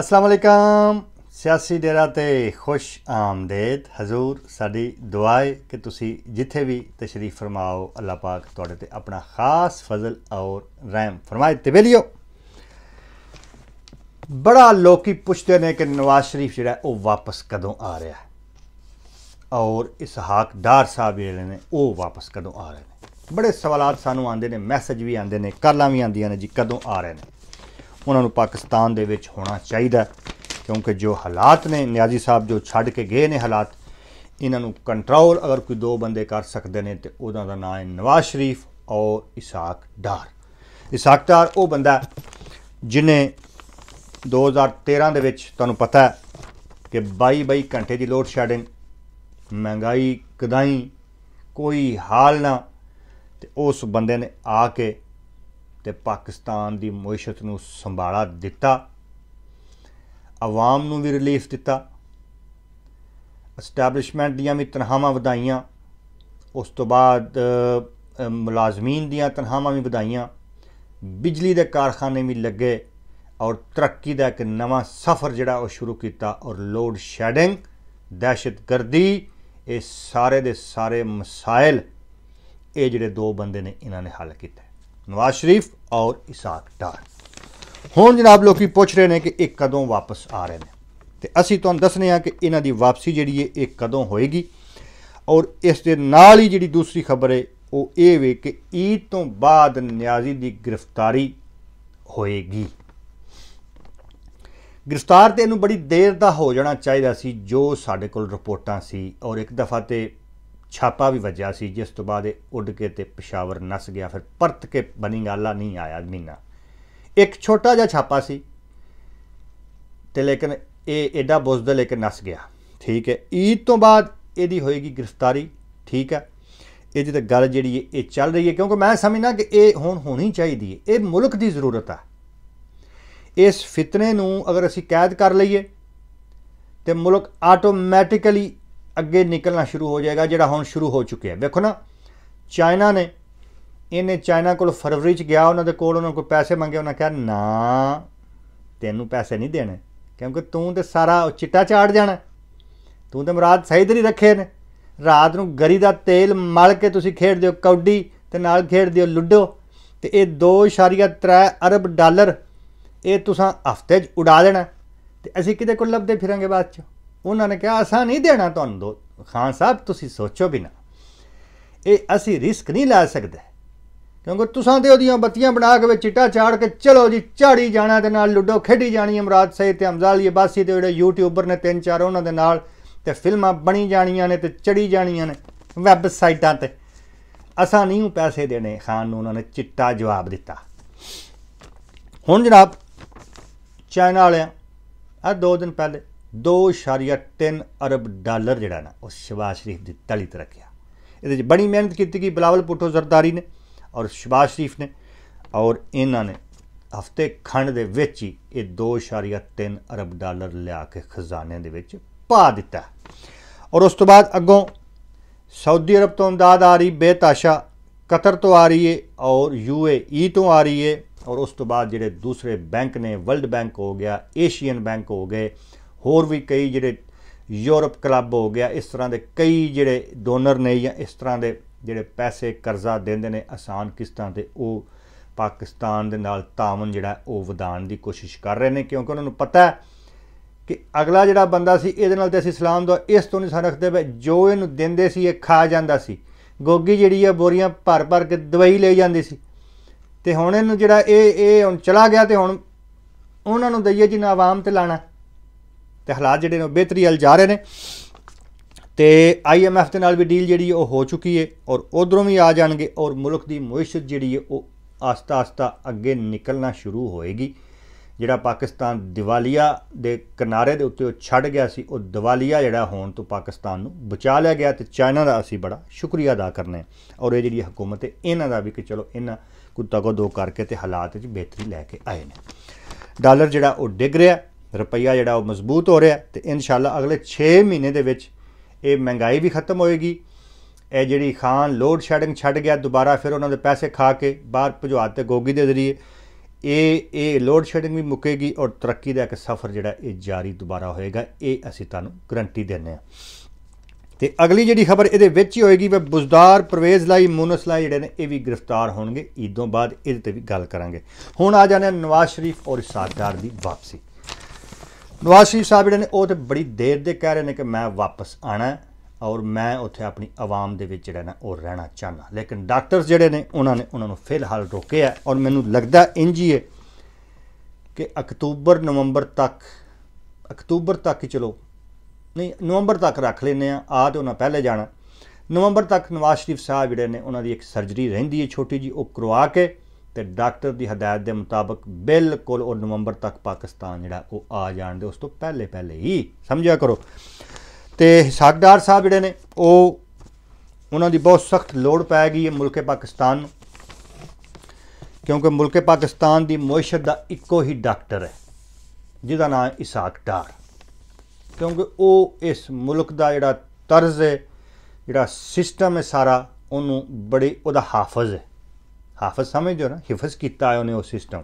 ਅਸਲਾਮ ਅਲੈਕਮ ਸਿਆਸੀ ਡੇਰਾ ਤੇ ਖੁਸ਼ ਆਮਦੇਦ ਹਜ਼ੂਰ ਸਾਡੀ ਦੁਆਏ ਕਿ ਤੁਸੀਂ ਜਿੱਥੇ ਵੀ ਤਸ਼ਰੀਫ ਫਰਮਾਓ ਅੱਲਾਹ ਪਾਕ ਤੁਹਾਡੇ ਤੇ ਆਪਣਾ ਖਾਸ ਫਜ਼ਲ ਔਰ ਰਹਿਮ ਫਰਮਾਏ ਤੇ ਬੇਲਿਓ ਬੜਾ ਲੋਕੀ ਪੁੱਛਦੇ ਨੇ ਕਿ ਨਵਾਜ਼ ਸ਼ਰੀਫ ਜਿਹੜਾ ਉਹ ਵਾਪਸ ਕਦੋਂ ਆ ਰਿਹਾ ਹੈ ਔਰ ਇਸਹਾਕ ਡਾਰ ਸਾਹਿਬ ਜਿਹੜੇ ਨੇ ਉਹ ਵਾਪਸ ਕਦੋਂ ਆ ਰਹੇ ਨੇ ਬੜੇ ਸਵਾਲਾਤ ਸਾਨੂੰ ਆਉਂਦੇ ਨੇ ਮੈਸੇਜ ਵੀ ਆਉਂਦੇ ਨੇ ਕਾਲਾਂ ਵੀ ਆਉਂਦੀਆਂ ਨੇ ਜੀ ਕਦੋਂ ਆ ਰਹੇ ਨੇ ਉਹਨਾਂ ਨੂੰ ਪਾਕਿਸਤਾਨ ਦੇ ਵਿੱਚ ਹੋਣਾ ਚਾਹੀਦਾ ਕਿਉਂਕਿ ਜੋ ਹਾਲਾਤ ਨੇ ਨਿਆਜ਼ੀ ਸਾਹਿਬ ਜੋ ਛੱਡ ਕੇ ਗਏ ਨੇ ਹਾਲਾਤ ਇਹਨਾਂ ਨੂੰ ਕੰਟਰੋਲ ਅਗਰ ਕੋਈ ਦੋ ਬੰਦੇ ਕਰ ਸਕਦੇ ਨੇ ਤੇ ਉਹਨਾਂ ਦਾ ਨਾਮ ਹੈ ਨਵਾਜ਼ ਸ਼ਰੀਫ ਔਰ ਇਸਾਕ ਡਾਰ ਇਸਾਕ ਡਾਰ ਉਹ ਬੰਦਾ ਜਿਨੇ 2013 ਦੇ ਵਿੱਚ ਤੁਹਾਨੂੰ ਪਤਾ ਹੈ ਕਿ 22 22 ਘੰਟੇ ਦੀ ਲੋਡ ਸ਼ੈਡਿੰਗ ਮਹਿੰਗਾਈ ਕਦਾਈ ਕੋਈ ਹਾਲ ਨਾ ਤੇ ਉਸ ਬੰਦੇ ਨੇ ਆ ਕੇ ਤੇ ਪਾਕਿਸਤਾਨ ਦੀ ਮੁਇਸ਼ਤ ਨੂੰ ਸੰਭਾਲਾ ਦਿੱਤਾ ਆਵਾਮ ਨੂੰ ਵੀ ਰਿਲੀਫ ਦਿੱਤਾ ਐਸਟੈਬਲਿਸ਼ਮੈਂਟ ਦੀਆਂ ਵੀ ਤਨਖਾਹਾਂ ਵਧਾਈਆਂ ਉਸ ਤੋਂ ਬਾਅਦ ਮੁਲਾਜ਼ਮੀਨ ਦੀਆਂ ਤਨਖਾਹਾਂ ਵੀ ਵਧਾਈਆਂ ਬਿਜਲੀ ਦੇ ਕਾਰਖਾਨੇ ਵੀ ਲੱਗੇ ਔਰ ਤਰੱਕੀ ਦਾ ਇੱਕ ਨਵਾਂ ਸਫ਼ਰ ਜਿਹੜਾ ਉਹ ਸ਼ੁਰੂ ਕੀਤਾ ਔਰ ਲੋਡ ਸ਼ੈਡਿੰਗ ਦਹਿਸ਼ਤਗਰਦੀ ਇਹ ਸਾਰੇ ਦੇ ਸਾਰੇ ਮਸਾਇਲ ਇਹ ਜਿਹੜੇ ਦੋ ਬੰਦੇ ਨੇ ਇਹਨਾਂ ਨੇ ਹੱਲ ਕੀਤੇ ਨਵਾਜ਼ ਸ਼ਰੀਫ ਔਰ ਇਸਾਕ ਡਾਰ ਹੁਣ ਜਨਾਬ ਲੋਕੀ ਪੁੱਛ ਰਹੇ ਨੇ ਕਿ ਇਹ ਕਦੋਂ ਵਾਪਸ ਆ ਰਹੇ ਨੇ ਤੇ ਅਸੀਂ ਤੁਹਾਨੂੰ ਦੱਸਨੇ ਆ ਕਿ ਇਹਨਾਂ ਦੀ ਵਾਪਸੀ ਜਿਹੜੀ ਹੈ ਇਹ ਕਦੋਂ ਹੋਏਗੀ ਔਰ ਇਸ ਦੇ ਨਾਲ ਹੀ ਜਿਹੜੀ ਦੂਸਰੀ ਖਬਰ ਹੈ ਉਹ ਇਹ ਵੇ ਕਿ ਈਦ ਤੋਂ ਬਾਅਦ ਨਿਆਜ਼ੀ ਦੀ ਗ੍ਰਿਫਤਾਰੀ ਹੋਏਗੀ ਗ੍ਰਿਫਤਾਰ ਤੇ ਇਹਨੂੰ ਬੜੀ ਦੇਰ ਦਾ ਹੋ ਜਾਣਾ ਚਾਹੀਦਾ ਸੀ ਜੋ ਸਾਡੇ ਕੋਲ ਰਿਪੋਰਟਾਂ ਸੀ ਔਰ ਇੱਕ ਦਫਾ ਤੇ ਛਾਪਾ ਵੀ ਵੱਜਿਆ ਸੀ ਜਿਸ ਤੋਂ ਬਾਅਦ ਇਹ ਉੱਡ ਕੇ ਤੇ ਪਸ਼ਾਵਰ ਨਸ ਗਿਆ ਫਿਰ ਪਰਤ ਕੇ ਬਨੀਗਾਲਾ ਨਹੀਂ ਆਇਆ ਮੀਨਾ ਇੱਕ ਛੋਟਾ ਜਿਹਾ ਛਾਪਾ ਸੀ ਤੇ ਲੇਕਿਨ ਇਹ ਐਡਾ ਬੁਜ਼ਦਲ ਇੱਕ ਨਸ ਗਿਆ ਠੀਕ ਹੈ ਈਦ ਤੋਂ ਬਾਅਦ ਇਹਦੀ ਹੋਏਗੀ ਗ੍ਰਿਫਤਾਰੀ ਠੀਕ ਹੈ ਇਹ ਜਿਹੜੀ ਗੱਲ ਜਿਹੜੀ ਹੈ ਇਹ ਚੱਲ ਰਹੀ ਹੈ ਕਿਉਂਕਿ ਮੈਂ ਸਮਝਣਾ ਕਿ ਇਹ ਹੁਣ ਹੋਣੀ ਚਾਹੀਦੀ ਹੈ ਇਹ ਮੁਲਕ ਦੀ ਜ਼ਰੂਰਤ ਹੈ ਇਸ ਫਿਤਨੇ ਨੂੰ ਅਗਰ ਅਸੀਂ ਕੈਦ ਕਰ ਲਈਏ ਤੇ ਮੁਲਕ ਆਟੋਮੈਟਿਕਲੀ ਅੱਗੇ ਨਿਕਲਣਾ ਸ਼ੁਰੂ ਹੋ ਜਾਏਗਾ ਜਿਹੜਾ ਹੁਣ ਸ਼ੁਰੂ ਹੋ ਚੁੱਕਿਆ ਵੇਖੋ ਨਾ ਚਾਈਨਾ ਨੇ ਇਹਨੇ ਚਾਈਨਾ ਕੋਲ ਫਰਵਰੀ ਚ ਗਿਆ ਉਹਨਾਂ ਦੇ ਕੋਲ ਉਹਨਾਂ ਕੋਲ ਪੈਸੇ ਮੰਗੇ ਉਹਨਾਂ ਕਿਹਾ ਨਾ ਤੈਨੂੰ ਪੈਸੇ ਨਹੀਂ ਦੇਣੇ ਕਿਉਂਕਿ ਤੂੰ ਤੇ ਸਾਰਾ ਚਿੱਟਾ ਚਾੜ ਜਾਣਾ ਤੂੰ ਤੇ ਮਰਾਦ ਸਹੀ ਤਰੀ ਰੱਖੇ ਨੇ ਰਾਤ ਨੂੰ ਗਰੀ ਦਾ ਤੇਲ ਮਲ ਕੇ ਤੁਸੀਂ ਖੇਡਦੇ ਹੋ ਕੌਡੀ ਤੇ ਨਾਲ ਖੇਡਦੇ ਹੋ ਲੁੱਡੋ ਤੇ ਇਹ 2.3 ਅਰਬ ਡਾਲਰ ਇਹ ਤੁਸੀਂ ਹਫ਼ਤੇ 'ਚ ਉਡਾ ਦੇਣਾ ਤੇ ਅਸੀਂ ਕਿਤੇ ਕੋਲ ਲੱਭਦੇ ਫਿਰਾਂਗੇ ਬਾਅਦ 'ਚ ਉਹਨਾਂ ਨੇ ਕਿਹਾ ਅਸਾਂ ਨਹੀਂ ਦੇਣਾ ਤੁਹਾਨੂੰ ਦੋ ਖਾਨ ਸਾਹਿਬ ਤੁਸੀਂ ਸੋਚੋ ਵੀ ਨਾ ਇਹ ਅਸੀਂ ਰਿਸਕ ਨਹੀਂ ਲੈ ਸਕਦੇ ਕਿਉਂਕਿ ਤੁਸੀਂ ਤੇ ਉਹਦੀਆਂ ਬੱਤੀਆਂ ਬਣਾ ਕੇ ਚਿੱਟਾ ਛਾੜ ਕੇ ਚਲੋ ਜੀ ਝਾੜੀ ਜਾਣਾ ਤੇ ਨਾਲ ਲੁੱਡੋ ਖੇਡੀ ਜਾਣੀ ਅਮਰਾਦ ਸਈਦ ਤੇ ਹਮਜ਼ਾ ਲਈ ਬਾਸੀ ਤੇ ਜਿਹੜੇ ਯੂਟਿਊਬਰ ਨੇ ਤਿੰਨ ਚਾਰ ਉਹਨਾਂ ਦੇ ਨਾਲ ਤੇ ਫਿਲਮਾਂ ਬਣੀ ਜਾਣੀਆਂ ਨੇ ਤੇ ਚੜੀ ਜਾਣੀਆਂ ਨੇ ਵੈਬਸਾਈਟਾਂ ਤੇ ਅਸਾਂ ਨਹੀਂ ਪੈਸੇ ਦੇਣੇ ਖਾਨ ਨੂੰ ਉਹਨਾਂ ਨੇ ਚਿੱਟਾ ਜਵਾਬ ਦਿੱਤਾ ਹੁਣ ਜਨਾਬ ਚਾਈਨਾ ਵਾਲਿਆਂ ਆ ਦੋ ਦਿਨ ਪਹਿਲੇ 2.3 ਅਰਬ ਡਾਲਰ ਜਿਹੜਾ ਨਾ ਉਹ ਸ਼ਬਾਜ਼ ਸ਼ਰੀਫ ਦੀ ਤਲੀ ਤੇ ਰੱਖਿਆ ਇਹਦੇ ਵਿੱਚ ਬੜੀ ਮਿਹਨਤ ਕੀਤੀ ਗਈ ਬਲਾਵਲ ਪੁੱਟੋ ਜ਼ਰਦਾਰੀ ਨੇ ਔਰ ਸ਼ਬਾਜ਼ ਸ਼ਰੀਫ ਨੇ ਔਰ ਇਹਨਾਂ ਨੇ ਹਫਤੇ ਖੰਡ ਦੇ ਵਿੱਚ ਹੀ ਇਹ 2.3 ਅਰਬ ਡਾਲਰ ਲਿਆ ਕੇ ਖਜ਼ਾਨੇ ਦੇ ਵਿੱਚ ਪਾ ਦਿੱਤਾ ਔਰ ਉਸ ਤੋਂ ਬਾਅਦ ਅੱਗੋਂ ਸਾਊਦੀ ਅਰਬ ਤੋਂ امداد ਆ ਰਹੀ ਬੇਤਾਸ਼ਾ ਕਤਰ ਤੋਂ ਆ ਰਹੀ ਏ ਔਰ ਯੂਏਈ ਤੋਂ ਆ ਰਹੀ ਏ ਔਰ ਉਸ ਤੋਂ ਬਾਅਦ ਜਿਹੜੇ ਦੂਸਰੇ ਬੈਂਕ ਨੇ ਵਰਲਡ ਬੈਂਕ ਹੋ ਗਿਆ ਏਸ਼ੀਅਨ ਬੈਂਕ ਹੋ ਗਏ ਹੋਰ ਵੀ ਕਈ ਜਿਹੜੇ ਯੂਰਪ ਕਲੱਬ ਹੋ ਗਿਆ ਇਸ ਤਰ੍ਹਾਂ ਦੇ ਕਈ ਜਿਹੜੇ ਡੋਨਰ ਨੇ ਜਾਂ ਇਸ ਤਰ੍ਹਾਂ ਦੇ ਜਿਹੜੇ ਪੈਸੇ ਕਰਜ਼ਾ ਦਿੰਦੇ ਨੇ ਆਸਾਨ ਕਿਸ਼ਤਾਂ ਤੇ ਉਹ ਪਾਕਿਸਤਾਨ ਦੇ ਨਾਲ ਤਾਮਨ ਜਿਹੜਾ ਉਹ ਵਧਾਣ ਦੀ ਕੋਸ਼ਿਸ਼ ਕਰ ਰਹੇ ਨੇ ਕਿਉਂਕਿ ਉਹਨਾਂ ਨੂੰ ਪਤਾ ਹੈ ਕਿ ਅਗਲਾ ਜਿਹੜਾ ਬੰਦਾ ਸੀ ਇਹਦੇ ਨਾਲ ਤੇ ਅਸੀਂ ਸਲਾਮ ਦੋ ਇਸ ਤੋਂ ਨਹੀਂ ਸਰਖਦੇ ਬਈ ਜੋ ਇਹਨੂੰ ਦਿੰਦੇ ਸੀ ਇਹ ਖਾ ਜਾਂਦਾ ਸੀ ਗੋਗੀ ਜਿਹੜੀ ਆ ਬੋਰੀਆਂ ਭਰ ਭਰ ਕੇ ਦਵਾਈ ਲੈ ਜਾਂਦੀ ਸੀ ਤੇ ਹੁਣ ਇਹਨੂੰ ਜਿਹੜਾ ਇਹ ਇਹ ਹੁਣ ਚਲਾ ਗਿਆ ਤੇ ਹੁਣ ਉਹਨਾਂ ਨੂੰ ਦਈਏ ਜੀ ਨਾ ਆਵਾਮ ਤੇ ਲਾਣਾ ਤੇ ਹਾਲਾਤ ਜਿਹੜੇ ਨੇ ਬਿਹਤਰੀ ਵੱਲ ਜਾ ਰਹੇ ਨੇ ਤੇ ਆਈਐਮਐਫ ਦੇ ਨਾਲ ਵੀ ਡੀਲ ਜਿਹੜੀ ਉਹ ਹੋ ਚੁੱਕੀ ਹੈ ਔਰ ਉਧਰੋਂ ਵੀ ਆ ਜਾਣਗੇ ਔਰ ਮੁਲਕ ਦੀ ਮੁਇਸ਼ਤ ਜਿਹੜੀ ਹੈ ਉਹ ਆਸਤਾ ਆਸਤਾ ਅੱਗੇ ਨਿਕਲਣਾ ਸ਼ੁਰੂ ਹੋਏਗੀ ਜਿਹੜਾ ਪਾਕਿਸਤਾਨ ਦਿਵਾਲੀਆ ਦੇ ਕਿਨਾਰੇ ਦੇ ਉੱਤੇ ਉਹ ਛੱਡ ਗਿਆ ਸੀ ਉਹ ਦਿਵਾਲੀਆ ਜਿਹੜਾ ਹੋਣ ਤੋਂ ਪਾਕਿਸਤਾਨ ਨੂੰ ਬਚਾ ਲਿਆ ਗਿਆ ਤੇ ਚਾਈਨਾ ਦਾ ਅਸੀਂ ਬੜਾ ਸ਼ੁਕਰੀਆ ਅਦਾ ਕਰਨੇ ਔਰ ਇਹ ਜਿਹੜੀ ਹਕੂਮਤ ਹੈ ਇਹਨਾਂ ਦਾ ਵੀ ਕਿ ਚਲੋ ਇਹਨਾਂ ਕੁੱਤਾ ਕੋ ਦੋ ਕਰਕੇ ਤੇ ਹਾਲਾਤ 'ਚ ਬਿਹਤਰੀ ਲੈ ਕੇ ਆਏ ਨੇ ਡਾਲਰ ਜਿਹੜਾ ਉਹ ਡਿੱਗ ਰਿਹਾ ਰੁਪਈਆ ਜਿਹੜਾ ਉਹ ਮਜ਼ਬੂਤ ਹੋ ਰਿਹਾ ਤੇ ਇਨਸ਼ਾਅੱਲਾ ਅਗਲੇ 6 ਮਹੀਨੇ ਦੇ ਵਿੱਚ ਇਹ ਮਹਿੰਗਾਈ ਵੀ ਖਤਮ ਹੋਏਗੀ ਇਹ ਜਿਹੜੀ ਖਾਨ ਲੋਡ ਸ਼ੈਡਿੰਗ ਛੱਡ ਗਿਆ ਦੁਬਾਰਾ ਫਿਰ ਉਹਨਾਂ ਦੇ ਪੈਸੇ ਖਾ ਕੇ ਬਾਹਰ ਭਜਵਾਤ ਤੇ ਗੋਗੀ ਦੇ ਜ਼ਰੀਏ ਇਹ ਇਹ ਲੋਡ ਸ਼ੈਡਿੰਗ ਵੀ ਮੁੱਕੇਗੀ ਔਰ ਤਰੱਕੀ ਦਾ ਇੱਕ ਸਫ਼ਰ ਜਿਹੜਾ ਇਹ ਜਾਰੀ ਦੁਬਾਰਾ ਹੋਏਗਾ ਇਹ ਅਸੀਂ ਤੁਹਾਨੂੰ ਗਰੰਟੀ ਦਿੰਨੇ ਆ ਤੇ ਅਗਲੀ ਜਿਹੜੀ ਖਬਰ ਇਹਦੇ ਵਿੱਚ ਹੀ ਹੋਏਗੀ ਵੀ ਬੁਜ਼ਦਾਰ ਪ੍ਰਵੇਜ਼ ਲਈ ਮੂਨਸ ਲਈ ਜਿਹੜੇ ਨੇ ਇਹ ਵੀ ਗ੍ਰਿਫਤਾਰ ਹੋਣਗੇ ਈਦੋਂ ਬਾਅਦ ਇਹਦੇ ਤੇ ਵੀ ਗੱਲ ਕਰਾਂਗੇ ਹੁਣ ਆ ਜਾਣੇ ਨਵਾਜ਼ ਸ਼ਰੀਫ ਔਰ ਸਾਦਾਰ ਦੀ ਵਾਪਸੀ ਨਵਾਜ਼ ਸ਼ਰੀਫ ਸਾਹਿਬ ਜਿਹੜੇ ਨੇ ਉਹ ਤੇ ਬੜੀ ਦੇਰ ਦੇ ਕਹਿ ਰਹੇ ਨੇ ਕਿ ਮੈਂ ਵਾਪਸ ਆਣਾ ਔਰ ਮੈਂ ਉੱਥੇ ਆਪਣੀ ਆਵਾਮ ਦੇ ਵਿੱਚ ਜਿਹੜਾ ਨਾ ਉਹ ਰਹਿਣਾ ਚਾਹਨਾ ਲੇਕਿਨ ਡਾਕਟਰਸ ਜਿਹੜੇ ਨੇ ਉਹਨਾਂ ਨੇ ਉਹਨਾਂ ਨੂੰ ਫਿਲਹਾਲ ਰੋਕਿਆ ਔਰ ਮੈਨੂੰ ਲੱਗਦਾ ਇੰਜ ਹੀ ਹੈ ਕਿ ਅਕਤੂਬਰ ਨਵੰਬਰ ਤੱਕ ਅਕਤੂਬਰ ਤੱਕ ਹੀ ਚਲੋ ਨਹੀਂ ਨਵੰਬਰ ਤੱਕ ਰੱਖ ਲੈਨੇ ਆ ਆ ਤੇ ਉਹਨਾਂ ਪਹਿਲੇ ਜਾਣਾ ਨਵੰਬਰ ਤੱਕ ਨਵਾਜ਼ ਸ਼ਰੀਫ ਸਾਹਿਬ ਜਿਹੜੇ ਨੇ ਉਹਨਾਂ ਦੀ ਇੱਕ ਸਰਜਰੀ ਰਹਿੰਦੀ ਹੈ ਛੋਟੀ ਜੀ ਉਹ ਕਰਵਾ ਕੇ ਤੇ ਡਾਕਟਰ ਦੀ ਹਦਾਇਤ ਦੇ ਮੁਤਾਬਕ ਬਿਲਕੁਲ ਉਹ ਨਵੰਬਰ ਤੱਕ ਪਾਕਿਸਤਾਨ ਜਿਹੜਾ ਉਹ ਆ ਜਾਣ ਦੇ ਉਸ ਤੋਂ ਪਹਿਲੇ ਪਹਿਲੇ ਹੀ ਸਮਝਿਆ ਕਰੋ ਤੇ ਸਾਗਦਾਰ ਸਾਹਿਬ ਜਿਹੜੇ ਨੇ ਉਹ ਉਹਨਾਂ ਦੀ ਬਹੁਤ ਸਖਤ ਲੋੜ ਪੈ ਗਈ ਹੈ ਮੁਲਕੇ ਪਾਕਿਸਤਾਨ ਨੂੰ ਕਿਉਂਕਿ ਮੁਲਕੇ ਪਾਕਿਸਤਾਨ ਦੀ ਮੁਇਸ਼ਤ ਦਾ ਇੱਕੋ ਹੀ ਡਾਕਟਰ ਹੈ ਜਿਹਦਾ ਨਾਮ ਇਸਾਕ ਡਾਰ ਕਿਉਂਕਿ ਉਹ ਇਸ ਮੁਲਕ ਦਾ ਜਿਹੜਾ ਤਰਜ਼ ਹੈ ਜਿਹੜਾ ਸਿਸਟਮ ਹੈ ਸਾਰਾ ਉਹਨੂੰ ਬੜੇ ਉਹਦਾ ਹਾਫਜ਼ ਹੈ ਹਾਫਜ਼ ਸਮਝਦੇ ਹੋ ਨਾ ਹਿਫਜ਼ ਕੀਤਾ ਹੈ ਉਹਨੇ ਉਹ ਸਿਸਟਮ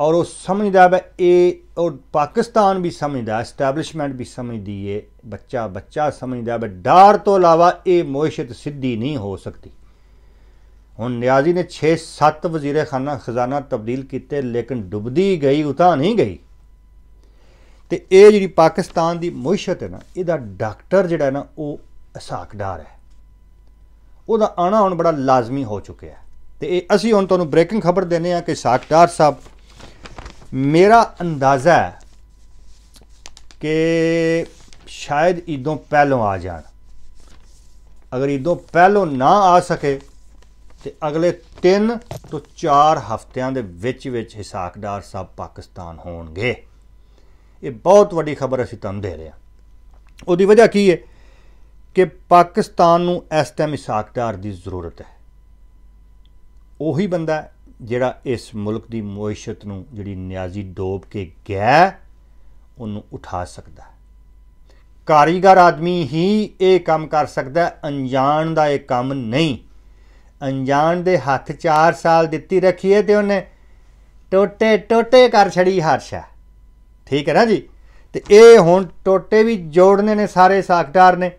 ਔਰ ਉਹ ਸਮਝਦਾ ਹੈ ਇਹ ਔਰ ਪਾਕਿਸਤਾਨ ਵੀ ਸਮਝਦਾ ਐਸਟੈਬਲਿਸ਼ਮੈਂਟ ਵੀ ਸਮਝਦੀ ਹੈ ਬੱਚਾ ਬੱਚਾ ਸਮਝਦਾ ਹੈ ਡਰ ਤੋਂ ਇਲਾਵਾ ਇਹ ਮੋਇਸ਼ਤ ਸਿੱਧੀ ਨਹੀਂ ਹੋ ਸਕਦੀ ਹੁਣ ਨਿਆਜ਼ੀ ਨੇ 6-7 ਵਜ਼ੀਰੇ ਖਾਨਾ ਖਜ਼ਾਨਾ ਤਬਦੀਲ ਕੀਤੇ ਲੇਕਿਨ ਡੁੱਬਦੀ ਗਈ ਉਤਾ ਨਹੀਂ ਗਈ ਤੇ ਇਹ ਜਿਹੜੀ ਪਾਕਿਸਤਾਨ ਦੀ ਮੋਇਸ਼ਤ ਹੈ ਨਾ ਇਹਦਾ ਡਾਕਟਰ ਜਿਹੜਾ ਨਾ ਉਹ ਅਸਾਕਦਾਰ ਹੈ ਉਹਦਾ ਆਣਾ ਹੁਣ ਬੜਾ ਲਾਜ਼ਮੀ ਹੋ ਚੁੱਕਿਆ ਹੈ ਤੇ ਇਹ ਅਸੀਂ ਹੁਣ ਤੁਹਾਨੂੰ ਬ੍ਰੇਕਿੰਗ ਖਬਰ ਦਿੰਨੇ ਆ ਕਿ ਸਾਖਦਾਰ ਸਾਹਿਬ ਮੇਰਾ ਅੰਦਾਜ਼ਾ ਹੈ ਕਿ ਸ਼ਾਇਦ ਇਦੋਂ ਪਹਿਲੋਂ ਆ ਜਾਣ ਅਗਰ ਇਦੋਂ ਪਹਿਲੋਂ ਨਾ ਆ ਸਕੇ ਤੇ ਅਗਲੇ 3 ਤੋਂ 4 ਹਫ਼ਤਿਆਂ ਦੇ ਵਿੱਚ ਵਿੱਚ ਹਿਸਾਕਦਾਰ ਸਾਹਿਬ ਪਾਕਿਸਤਾਨ ਹੋਣਗੇ ਇਹ ਬਹੁਤ ਵੱਡੀ ਖਬਰ ਅਸੀਂ ਤੁਹਾਨੂੰ ਦੇ ਰਹੇ ਹਾਂ ਉਹਦੀ ਵਜ੍ਹਾ ਕੀ ਹੈ ਕਿ ਪਾਕਿਸਤਾਨ ਨੂੰ ਇਸ ਟਾਈਮ ਹਿਸਾਕਦਾਰ ਦੀ ਜ਼ਰੂਰਤ ਹੈ ਉਹੀ ਬੰਦਾ ਜਿਹੜਾ ਇਸ ਮੁਲਕ ਦੀ ਮੁਇਸ਼ਤ ਨੂੰ ਜਿਹੜੀ ਨਿਆਜ਼ੀ ਡੋਬ ਕੇ ਗਿਆ ਉਹਨੂੰ ਉਠਾ ਸਕਦਾ ਕਾਰੀਗਰ ਆਦਮੀ ਹੀ ਇਹ ਕੰਮ ਕਰ ਸਕਦਾ ਅਣਜਾਣ ਦਾ ਇਹ ਕੰਮ ਨਹੀਂ ਅਣਜਾਣ ਦੇ ਹੱਥ 4 ਸਾਲ ਦਿੱਤੀ ਰੱਖੀਏ ਤੇ ਉਹਨੇ ਟੋਟੇ ਟੋਟੇ ਕਰ ਛੜੀ ਹਰਸ਼ਾ ਠੀਕ ਹੈ ਨਾ ਜੀ ਤੇ ਇਹ ਹੁਣ ਟੋਟੇ ਵੀ ਜੋੜਨੇ ਨੇ ਸਾਰੇ ਸਾਖਦਾਰ ਨੇ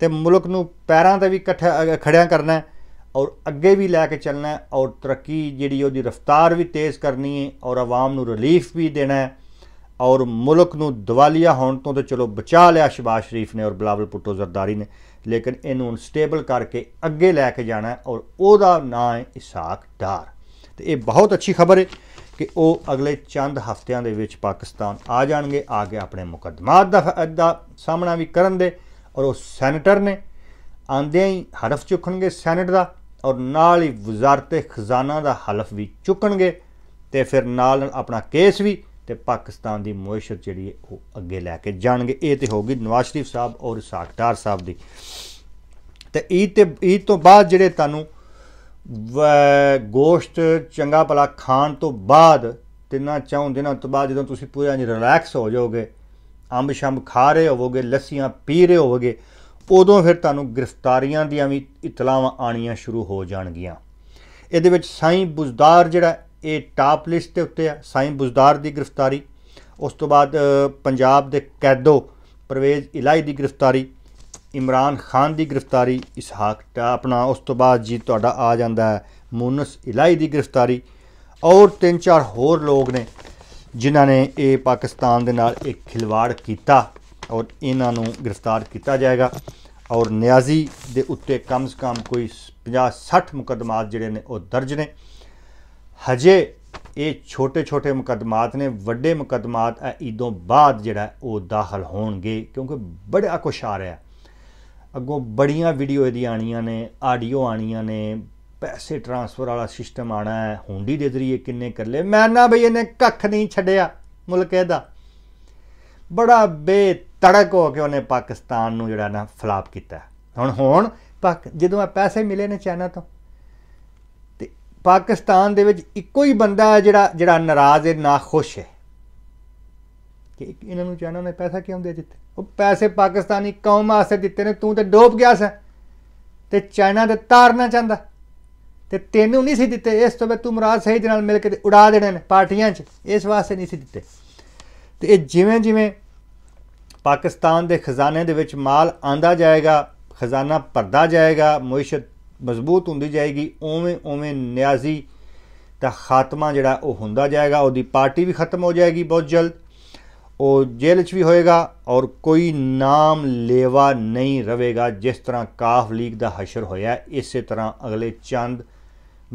ਤੇ ਮੁਲਕ ਨੂੰ ਪੈਰਾਂ ਤੇ ਵੀ ਖੜਿਆ ਕਰਨਾ ਔਰ ਅੱਗੇ ਵੀ ਲੈ ਕੇ ਚੱਲਣਾ ਔਰ ਤਰੱਕੀ ਜਿਹੜੀ ਉਹਦੀ ਰਫ਼ਤਾਰ ਵੀ ਤੇਜ਼ ਕਰਨੀ ਹੈ ਔਰ ਆਵਾਮ ਨੂੰ ਰਿਲੀਫ ਵੀ ਦੇਣਾ ਹੈ ਔਰ ਮੁਲਕ ਨੂੰ ਦਿਵਾਲੀਆ ਹੋਣ ਤੋਂ ਤੇ ਚਲੋ ਬਚਾ ਲਿਆ ਸ਼ਬਾਸ਼ ਸ਼ਰੀਫ ਨੇ ਔਰ ਬਲਾਵਲ ਪੁੱਟੋ ਜ਼ਰਦਾਰੀ ਨੇ ਲੇਕਿਨ ਇਹਨੂੰ ਸਟੇਬਲ ਕਰਕੇ ਅੱਗੇ ਲੈ ਕੇ ਜਾਣਾ ਔਰ ਉਹਦਾ ਨਾਂ ਹੈ ਇਸਾਕ ਡਾਰ ਤੇ ਇਹ ਬਹੁਤ ਅੱਛੀ ਖਬਰ ਹੈ ਕਿ ਉਹ ਅਗਲੇ ਚੰਦ ਹਫ਼ਤਿਆਂ ਦੇ ਵਿੱਚ ਪਾਕਿਸਤਾਨ ਆ ਜਾਣਗੇ ਆ ਕੇ ਆਪਣੇ ਮੁਕਦਮਾਤ ਦਾ ਸਾਹਮਣਾ ਵੀ ਕਰਨ ਦੇ ਔਰ ਉਹ ਸੈਨੇਟਰ ਨੇ ਆਂਦੇ ਹੀ ਹਰਫ ਚੁੱਕਣਗੇ ਸੈਨੇਟ ਦਾ ਔਰ ਨਾਲ ਹੀ ਵਜ਼ਾਰਤ ਖਜ਼ਾਨਾ ਦਾ ਹਲਫ ਵੀ ਚੁੱਕਣਗੇ ਤੇ ਫਿਰ ਨਾਲ ਨਾਲ ਆਪਣਾ ਕੇਸ ਵੀ ਤੇ ਪਾਕਿਸਤਾਨ ਦੀ ਮੁਇਸ਼ਤ ਜਿਹੜੀ ਹੈ ਉਹ ਅੱਗੇ ਲੈ ਕੇ ਜਾਣਗੇ ਇਹ ਤੇ ਹੋਗੀ ਨਵਾਜ਼ ਸ਼ਰੀਫ ਸਾਹਿਬ ਔਰ ਸਾਖਦਾਰ ਸਾਹਿਬ ਦੀ ਤੇ ਇਹ ਤੇ ਇਹ ਤੋਂ ਬਾਅਦ ਜਿਹੜੇ ਤੁਹਾਨੂੰ ਗੋਸ਼ਟ ਚੰਗਾ ਭਲਾ ਖਾਣ ਤੋਂ ਬਾਅਦ ਤਿੰਨਾਂ ਚਾਹੁੰ ਦਿਨਾਂ ਤੋਂ ਬਾਅਦ ਜਦੋਂ ਤੁਸੀਂ ਪੂਰਾ ਰਿਲੈਕਸ ਹੋ ਜਾਓਗੇ ਅੰਬ ਸ਼ੰਬ ਖਾ ਰਹੇ ਹੋਵੋਗੇ ਲੱਸੀਆਂ ਪੀ ਰਹੇ ਹੋਵੋਗੇ ਉਦੋਂ ਫਿਰ ਤੁਹਾਨੂੰ ਗ੍ਰਿਫਤਾਰੀਆਂ ਦੀਆਂ ਵੀ ਇਤਲਾਹਾਂ ਆਣੀਆਂ ਸ਼ੁਰੂ ਹੋ ਜਾਣਗੀਆਂ ਇਹਦੇ ਵਿੱਚ ਸਾਈਂ ਬੁਜ਼ਦਾਰ ਜਿਹੜਾ ਇਹ ਟਾਪ ਲਿਸਟ ਦੇ ਉੱਤੇ ਆ ਸਾਈਂ ਬੁਜ਼ਦਾਰ ਦੀ ਗ੍ਰਿਫਤਾਰੀ ਉਸ ਤੋਂ ਬਾਅਦ ਪੰਜਾਬ ਦੇ ਕੈਦੋ ਪ੍ਰਵੇਜ਼ ਇਲਾਈ ਦੀ ਗ੍ਰਿਫਤਾਰੀ ਇਮਰਾਨ ਖਾਨ ਦੀ ਗ੍ਰਿਫਤਾਰੀ ਇਸਹਾਕ ਆਪਣਾ ਉਸ ਤੋਂ ਬਾਅਦ ਜੀ ਤੁਹਾਡਾ ਆ ਜਾਂਦਾ ਹੈ ਮੂਨਸ ਇਲਾਈ ਦੀ ਗ੍ਰਿਫਤਾਰੀ ਔਰ ਤਿੰਨ ਚਾਰ ਹੋਰ ਲੋਕ ਨੇ ਜਿਨ੍ਹਾਂ ਨੇ ਇਹ ਪਾਕਿਸਤਾਨ ਦੇ ਨਾਲ ਇੱਕ ਖਿਲਵਾੜ ਕੀਤਾ ਔਰ ਇਹਨਾਂ ਨੂੰ ਗ੍ਰਿਫਤਾਰ ਕੀਤਾ ਜਾਏਗਾ ਔਰ ਨਿਆਜ਼ੀ ਦੇ ਉੱਤੇ ਕਮ ਸੇ ਕਮ ਕੋਈ 50 60 ਮੁਕਦਮਾਤ ਜਿਹੜੇ ਨੇ ਉਹ ਦਰਜ ਨੇ ਹਜੇ ਇਹ ਛੋਟੇ ਛੋਟੇ ਮੁਕਦਮਾਤ ਨੇ ਵੱਡੇ ਮੁਕਦਮਾਤ ਆ ਇਦੋਂ ਬਾਅਦ ਜਿਹੜਾ ਉਹ ਦਾਖਲ ਹੋਣਗੇ ਕਿਉਂਕਿ ਬੜਾ ਕੁਛ ਆ ਰਿਹਾ ਅੱਗੋਂ ਬੜੀਆਂ ਵੀਡੀਓ ਇਹਦੀ ਆਣੀਆਂ ਨੇ ਆਡੀਓ ਆਣੀਆਂ ਨੇ ਪੈਸੇ ਟ੍ਰਾਂਸਫਰ ਵਾਲਾ ਸਿਸਟਮ ਆਣਾ ਹੈ ਹੁੰਡੀ ਦੇ ਜ਼ਰੀਏ ਕਿੰਨੇ ਕਰ ਲਏ ਮੈਂ ਨਾ ਬਈ ਇਹਨੇ ਕੱਖ ਨਹੀਂ ਛੱਡਿਆ ਮੁਲਕ ਇਹਦਾ ਬੜਾ ਬੇ ਤੜਕ ਹੋ ਕੇ ਉਹਨੇ ਪਾਕਿਸਤਾਨ ਨੂੰ ਜਿਹੜਾ ਨਾ ਫਲਾਪ ਕੀਤਾ ਹੁਣ ਹੁਣ ਜਦੋਂ ਆ ਪੈਸੇ ਮਿਲੇ ਨੇ ਚਾਈਨਾ ਤੋਂ ਤੇ ਪਾਕਿਸਤਾਨ ਦੇ ਵਿੱਚ ਇੱਕੋ ਹੀ ਬੰਦਾ ਹੈ ਜਿਹੜਾ ਜਿਹੜਾ ਨਾਰਾਜ਼ ਹੈ ਨਾ ਖੁਸ਼ ਹੈ ਕਿ ਇਹਨਾਂ ਨੂੰ ਚਾਈਨਾ ਨੇ ਪੈਸਾ ਕਿਉਂ ਦੇ ਦਿੱਤੇ ਉਹ ਪੈਸੇ ਪਾਕਿਸਤਾਨੀ ਕੌਮ ਆਸੇ ਦਿੱਤੇ ਨੇ ਤੂੰ ਤੇ ਡੋਬ ਗਿਆ ਸੈਂ ਤੇ ਚਾਈਨਾ ਤੇ ਤਾਰਨਾ ਚਾਹੁੰਦਾ ਤੇ ਤੈਨੂੰ ਨਹੀਂ ਸੀ ਦਿੱਤੇ ਇਸ ਤੋਂ ਬਾਅਦ ਤੂੰ ਮਰਾਦ ਸਹੀ ਦੇ ਨਾਲ ਮਿਲ ਕੇ ਉਡਾ ਦੇਣੇ ਨੇ ਪਾਰਟੀਆਂ 'ਚ ਇਸ ਵਾਸਤੇ ਨਹੀਂ ਸੀ ਦਿੱਤੇ ਤੇ ਇਹ ਜਿਵੇਂ ਜਿਵੇਂ ਪਾਕਿਸਤਾਨ ਦੇ ਖਜ਼ਾਨੇ ਦੇ ਵਿੱਚ ਮਾਲ ਆਂਦਾ ਜਾਏਗਾ ਖਜ਼ਾਨਾ ਭਰਦਾ ਜਾਏਗਾ ਮੁਇਸ਼ਤ ਮਜ਼ਬੂਤ ਹੁੰਦੀ ਜਾਏਗੀ ਓਵੇਂ ਓਵੇਂ ਨਿਆਜ਼ੀ ਦਾ ਖਾਤਮਾ ਜਿਹੜਾ ਉਹ ਹੁੰਦਾ ਜਾਏਗਾ ਉਹਦੀ ਪਾਰਟੀ ਵੀ ਖਤਮ ਹੋ ਜਾਏਗੀ ਬਹੁਤ ਜਲਦ ਉਹ ਜੇਲ੍ਹ 'ਚ ਵੀ ਹੋਏਗਾ ਔਰ ਕੋਈ ਨਾਮ ਲੇਵਾ ਨਹੀਂ ਰਹੇਗਾ ਜਿਸ ਤਰ੍ਹਾਂ ਕਾਫ ਲੀਗ ਦਾ ਹਸ਼ਰ ਹੋਇਆ ਇਸੇ ਤਰ੍ਹਾਂ ਅਗਲੇ ਚੰਦ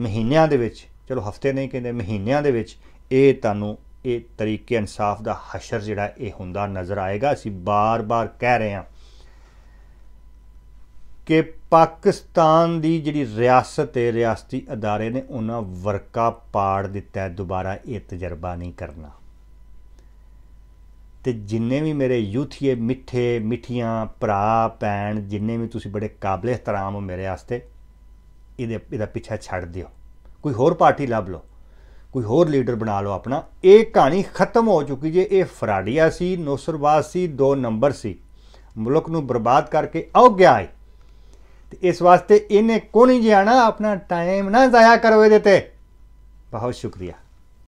ਮਹੀਨਿਆਂ ਦੇ ਵਿੱਚ ਚਲੋ ਹਫਤੇ ਨਹੀਂ ਕਹਿੰਦੇ ਮਹੀਨਿਆਂ ਦੇ ਵਿੱਚ ਇਹ ਤੁਹਾਨੂੰ ਇਹ ਤਰੀਕੇ ਇਨਸਾਫ ਦਾ ਹਸ਼ਰ ਜਿਹੜਾ ਇਹ ਹੁੰਦਾ ਨਜ਼ਰ ਆਏਗਾ ਅਸੀਂ ਬਾਰ-ਬਾਰ ਕਹਿ ਰਹੇ ਹਾਂ ਕਿ ਪਾਕਿਸਤਾਨ ਦੀ ਜਿਹੜੀ ਰਿਆਸਤ ਹੈ ਰਿਆਸਤੀ ਅਦਾਰੇ ਨੇ ਉਹਨਾਂ ਵਰਕਾ ਪਾੜ ਦਿੱਤਾ ਦੁਬਾਰਾ ਇਹ ਤਜਰਬਾ ਨਹੀਂ ਕਰਨਾ ਤੇ ਜਿੰਨੇ ਵੀ ਮੇਰੇ ਯੂਥੀਏ ਮਿੱਠੇ ਮਿੱਠੀਆਂ ਭਰਾ ਭੈਣ ਜਿੰਨੇ ਵੀ ਤੁਸੀਂ ਬੜੇ ਕਾਬਲੇ ਇhtਰਾਮ ਹੋ ਮੇਰੇ ਵਾਸਤੇ ਇਹਦੇ ਇਹਦਾ ਪਿੱਛਾ ਛੱਡ ਦਿਓ ਕੋਈ ਹੋਰ ਪਾਰਟੀ ਲੱਭ ਲਓ ਕੋਈ ਹੋਰ ਲੀਡਰ ਬਣਾ ਲਓ ਆਪਣਾ ਇਹ ਕਹਾਣੀ ਖਤਮ ਹੋ ਚੁੱਕੀ ਜੇ ਇਹ ਫਰਾਡੀਆ ਸੀ ਨੋਸਰਵਾਦ ਸੀ ਦੋ ਨੰਬਰ ਸੀ ਮੁਲਕ ਨੂੰ ਬਰਬਾਦ ਕਰਕੇ ਆਉ ਗਿਆ ਹੈ ਤੇ ਇਸ ਵਾਸਤੇ ਇਹਨੇ ਕੋਈ ਨਹੀਂ ਜਾਣਾ ਆਪਣਾ ਟਾਈਮ ਨਾ ਜ਼ਾਇਆ ਕਰੋ ਇਹਦੇ ਤੇ ਬਹੁਤ ਸ਼ੁਕਰੀਆ